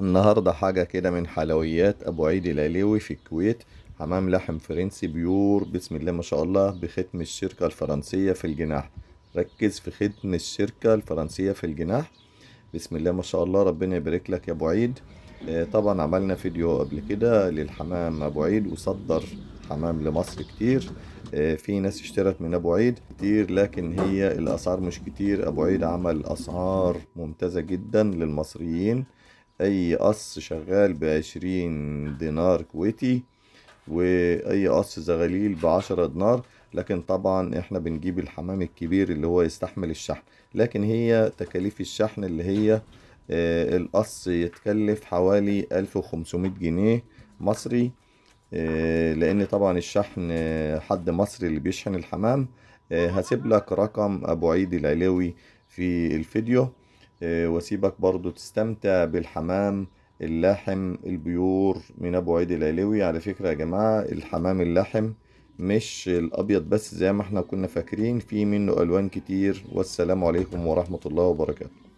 النهاردة حاجة كده من حلويات أبو عيد العليوي في الكويت حمام لحم فرنسي بيور بسم الله ما شاء الله بختم الشركة الفرنسية في الجناح ركز في ختم الشركة الفرنسية في الجناح بسم الله ما شاء الله ربنا يبارك لك يا أبو عيد آه، طبعا عملنا فيديو قبل كده للحمام أبو عيد وصدر حمام لمصر كتير آه، في ناس اشترت من ابو عيد كتير لكن هي الاسعار مش كتير ابو عيد عمل اسعار ممتازه جدا للمصريين اي قص شغال بعشرين دينار كويتي واي قص زغاليل بعشرة دينار لكن طبعا احنا بنجيب الحمام الكبير اللي هو يستحمل الشحن لكن هي تكاليف الشحن اللي هي آه، القص يتكلف حوالي ألف وخمسمائة جنيه مصري آه، لان طبعا الشحن آه، حد مصري اللي بيشحن الحمام هسيب لك رقم ابو عيد العلوي في الفيديو آه، واسيبك برضو تستمتع بالحمام اللحم البيور من ابو عيد العلوي على فكرة يا جماعة الحمام اللحم مش الابيض بس زي ما احنا كنا فاكرين في منه الوان كتير والسلام عليكم ورحمة الله وبركاته